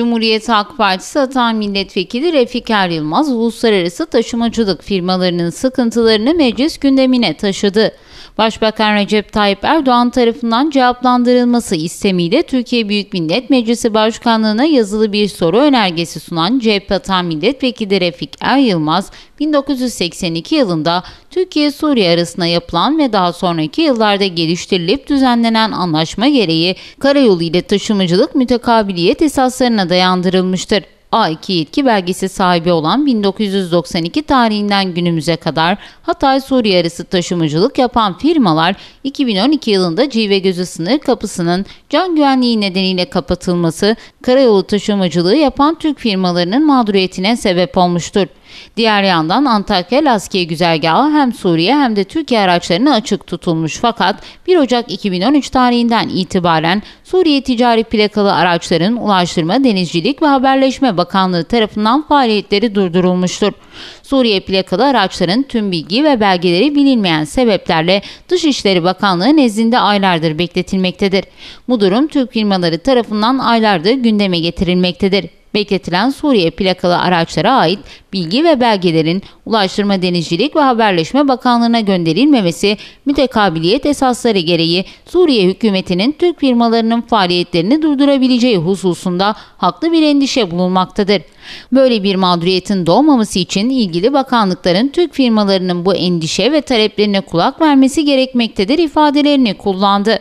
Cumhuriyet Halk Partisi Atan Milletvekili Refik Er Yılmaz, uluslararası taşımacılık firmalarının sıkıntılarını meclis gündemine taşıdı. Başbakan Recep Tayyip Erdoğan tarafından cevaplandırılması istemiyle Türkiye Büyük Millet Meclisi Başkanlığı'na yazılı bir soru önergesi sunan CHP Atan Milletvekili Refik Er Yılmaz, 1982 yılında Türkiye-Suriye arasında yapılan ve daha sonraki yıllarda geliştirilip düzenlenen anlaşma gereği karayolu ile taşımacılık mütekabiliyet esaslarına dayandırılmıştır. A2 yetki belgesi sahibi olan 1992 tarihinden günümüze kadar Hatay Suriye arası taşımacılık yapan firmalar 2012 yılında Civegözü sınır kapısının can güvenliği nedeniyle kapatılması karayolu taşımacılığı yapan Türk firmalarının mağduriyetine sebep olmuştur. Diğer yandan Antakya Laskiye güzergahı hem Suriye hem de Türkiye araçlarına açık tutulmuş fakat 1 Ocak 2013 tarihinden itibaren Suriye ticari plakalı araçların Ulaştırma, Denizcilik ve Haberleşme Bakanlığı tarafından faaliyetleri durdurulmuştur. Suriye plakalı araçların tüm bilgi ve belgeleri bilinmeyen sebeplerle Dışişleri Bakanlığı nezdinde aylardır bekletilmektedir. Bu durum Türk firmaları tarafından aylardır gündeme getirilmektedir. Bekletilen Suriye plakalı araçlara ait bilgi ve belgelerin Ulaştırma Denizcilik ve Haberleşme Bakanlığı'na gönderilmemesi mütekabiliyet esasları gereği Suriye hükümetinin Türk firmalarının faaliyetlerini durdurabileceği hususunda haklı bir endişe bulunmaktadır. Böyle bir mağduriyetin doğmaması için ilgili bakanlıkların Türk firmalarının bu endişe ve taleplerine kulak vermesi gerekmektedir ifadelerini kullandı.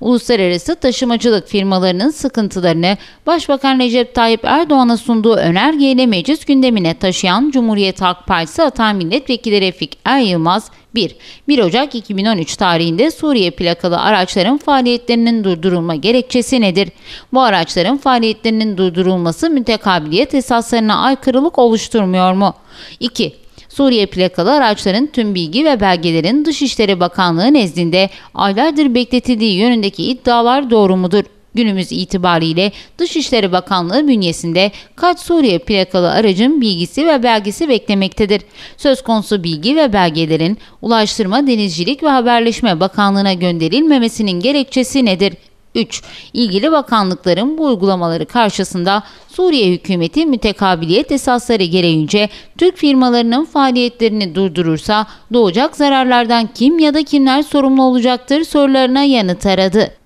Uluslararası taşımacılık firmalarının sıkıntılarını Başbakan Recep Tayyip Erdoğan'a sunduğu önergeyle meclis gündemine taşıyan Cumhuriyet Halk Partisi atan milletvekili Refik Er Yılmaz 1. 1 Ocak 2013 tarihinde Suriye plakalı araçların faaliyetlerinin durdurulma gerekçesi nedir? Bu araçların faaliyetlerinin durdurulması mütekabiliyet esaslarına aykırılık oluşturmuyor mu? 2. Suriye plakalı araçların tüm bilgi ve belgelerin Dışişleri Bakanlığı nezdinde aylardır bekletildiği yönündeki iddialar doğru mudur? Günümüz itibariyle Dışişleri Bakanlığı bünyesinde kaç Suriye plakalı aracın bilgisi ve belgesi beklemektedir. Söz konusu bilgi ve belgelerin Ulaştırma, Denizcilik ve Haberleşme Bakanlığı'na gönderilmemesinin gerekçesi nedir? 3. İlgili bakanlıkların bu uygulamaları karşısında Suriye hükümeti mütekabiliyet esasları gereğince Türk firmalarının faaliyetlerini durdurursa doğacak zararlardan kim ya da kimler sorumlu olacaktır sorularına yanıt aradı.